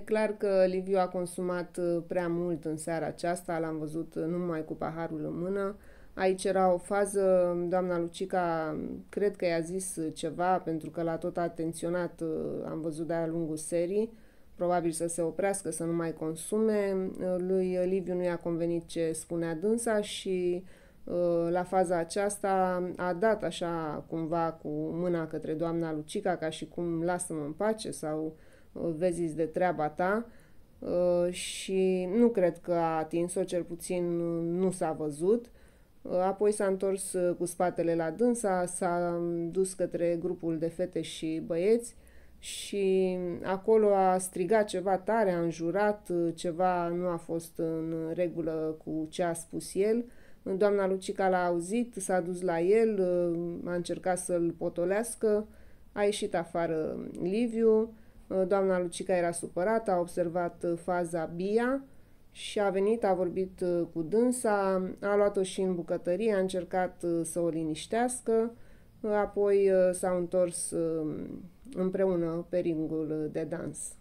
E clar că Liviu a consumat uh, prea mult în seara aceasta, l-am văzut uh, numai cu paharul în mână. Aici era o fază, doamna Lucica cred că i-a zis uh, ceva, pentru că l-a tot atenționat, am văzut de-a lungul serii, probabil să se oprească, să nu mai consume. Lui Liviu nu i-a convenit ce spunea dânsa și la faza aceasta a dat așa cumva cu mâna către doamna Lucica, ca și cum lasă-mă în pace sau vezi de treaba ta uh, și nu cred că a atins-o, cel puțin uh, nu s-a văzut. Uh, apoi s-a întors cu spatele la dânsa, s-a dus către grupul de fete și băieți și acolo a strigat ceva tare, a înjurat, ceva nu a fost în regulă cu ce a spus el. Doamna Lucica l-a auzit, s-a dus la el, a încercat să-l potolească, a ieșit afară Liviu, Uh, doamna Lucica era supărată, a observat uh, faza Bia și a venit, a vorbit uh, cu dânsa, a luat-o și în bucătărie, a încercat să o liniștească, apoi s-au întors um, împreună pe ringul de dans.